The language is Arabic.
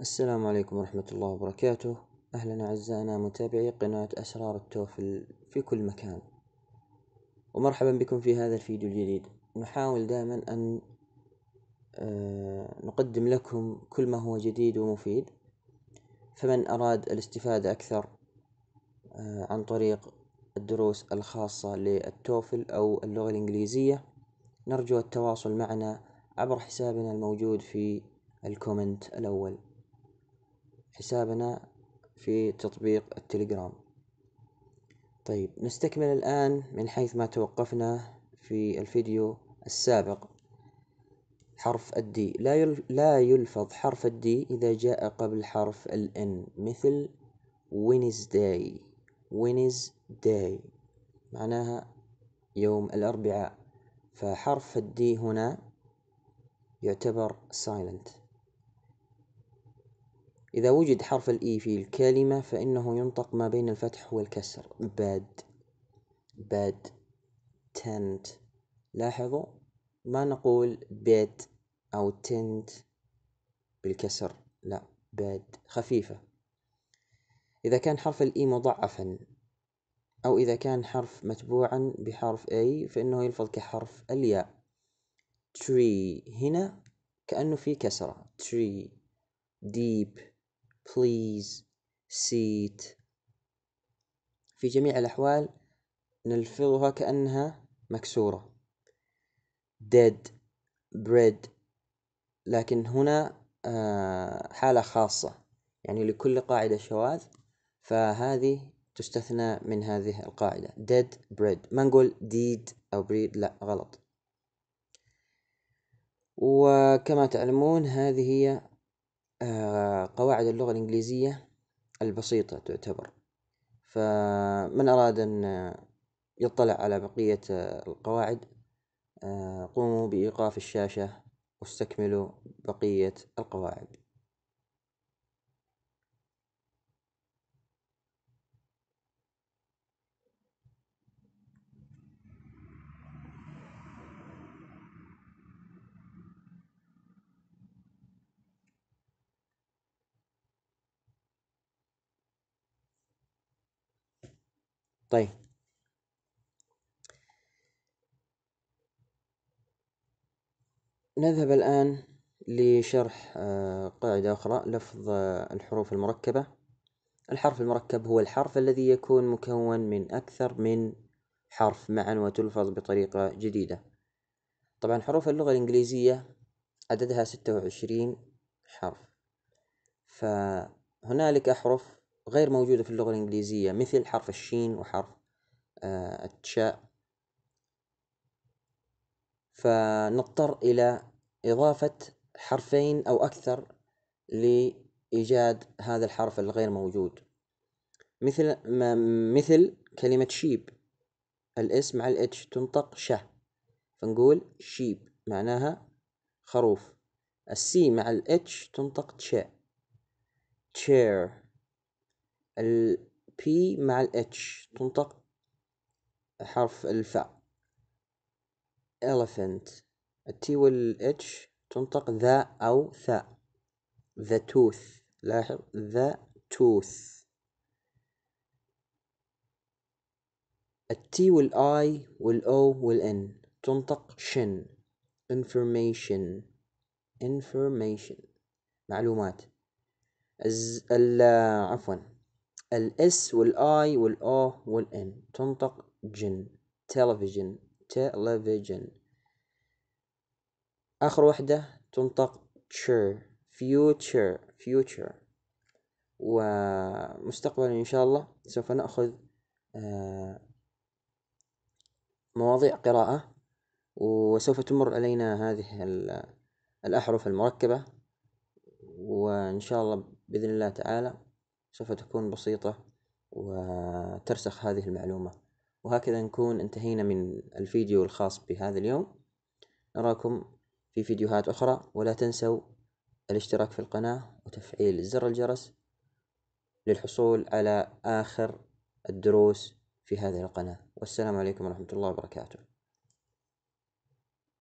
السلام عليكم ورحمة الله وبركاته أهلا أعزائنا متابعي قناة أسرار التوفل في كل مكان ومرحبا بكم في هذا الفيديو الجديد نحاول دائما أن آه، نقدم لكم كل ما هو جديد ومفيد فمن أراد الاستفادة أكثر آه، عن طريق الدروس الخاصة للتوفل أو اللغة الإنجليزية نرجو التواصل معنا عبر حسابنا الموجود في الكومنت الأول حسابنا في تطبيق التليجرام طيب نستكمل الآن من حيث ما توقفنا في الفيديو السابق حرف الدي لا يل... لا يلفظ حرف الدي إذا جاء قبل حرف الإن مثل Wednesday Wednesday معناها يوم الأربعاء فحرف الدي هنا يعتبر silent إذا وجد حرف الإي في الكلمة فإنه ينطق ما بين الفتح والكسر باد باد تنت لاحظوا ما نقول بيت أو تنت بالكسر لا باد خفيفة إذا كان حرف الإي مضعفا أو إذا كان حرف متبوعا بحرف أي فإنه يلفظ كحرف الياء tree هنا كأنه في كسرة tree deep please seat في جميع الأحوال نلفظها كأنها مكسورة dead bread لكن هنا آه، حالة خاصة يعني لكل قاعدة شواذ فهذه تستثنى من هذه القاعدة dead bread ما نقول deed أو breed لا غلط وكما تعلمون هذه هي قواعد اللغة الإنجليزية البسيطة تعتبر، فمن أراد أن يطلع على بقية القواعد آه، قوموا بإيقاف الشاشة واستكملوا بقية القواعد. طيب نذهب الآن لشرح آه، قاعدة أخرى لفظ آه، الحروف المركبة الحرف المركب هو الحرف الذي يكون مكون من أكثر من حرف معا وتلفظ بطريقة جديدة طبعا حروف اللغة الإنجليزية عددها ستة وعشرين حرف فهنالك أحرف غير موجودة في اللغة الإنجليزية مثل حرف الشين وحرف آه، التشاء فنضطر إلى إضافة حرفين أو أكثر لإيجاد هذا الحرف الغير موجود مثل مثل كلمة شيب الاس مع الاتش تنطق شه فنقول شيب معناها خروف السي مع الاتش تنطق تشا chair ال P مع ال H تنطق حرف الفاء elephant T وال H تنطق ذا أو ثاء ذا tooth لاحظ ذا I وال O وال N تنطق شن information information معلومات الز... ال... عفوا الاس والاي والاو والان تنطق جن تلفزيون تلفزيون اخر وحدة تنطق تشير فيوتشر فيوتشر ومستقبلا ان شاء الله سوف ناخذ آه، مواضيع قراءة وسوف تمر علينا هذه الاحرف المركبة وان شاء الله باذن الله تعالى سوف تكون بسيطة وترسخ هذه المعلومة وهكذا نكون انتهينا من الفيديو الخاص بهذا اليوم نراكم في فيديوهات أخرى ولا تنسوا الاشتراك في القناة وتفعيل زر الجرس للحصول على آخر الدروس في هذه القناة والسلام عليكم ورحمة الله وبركاته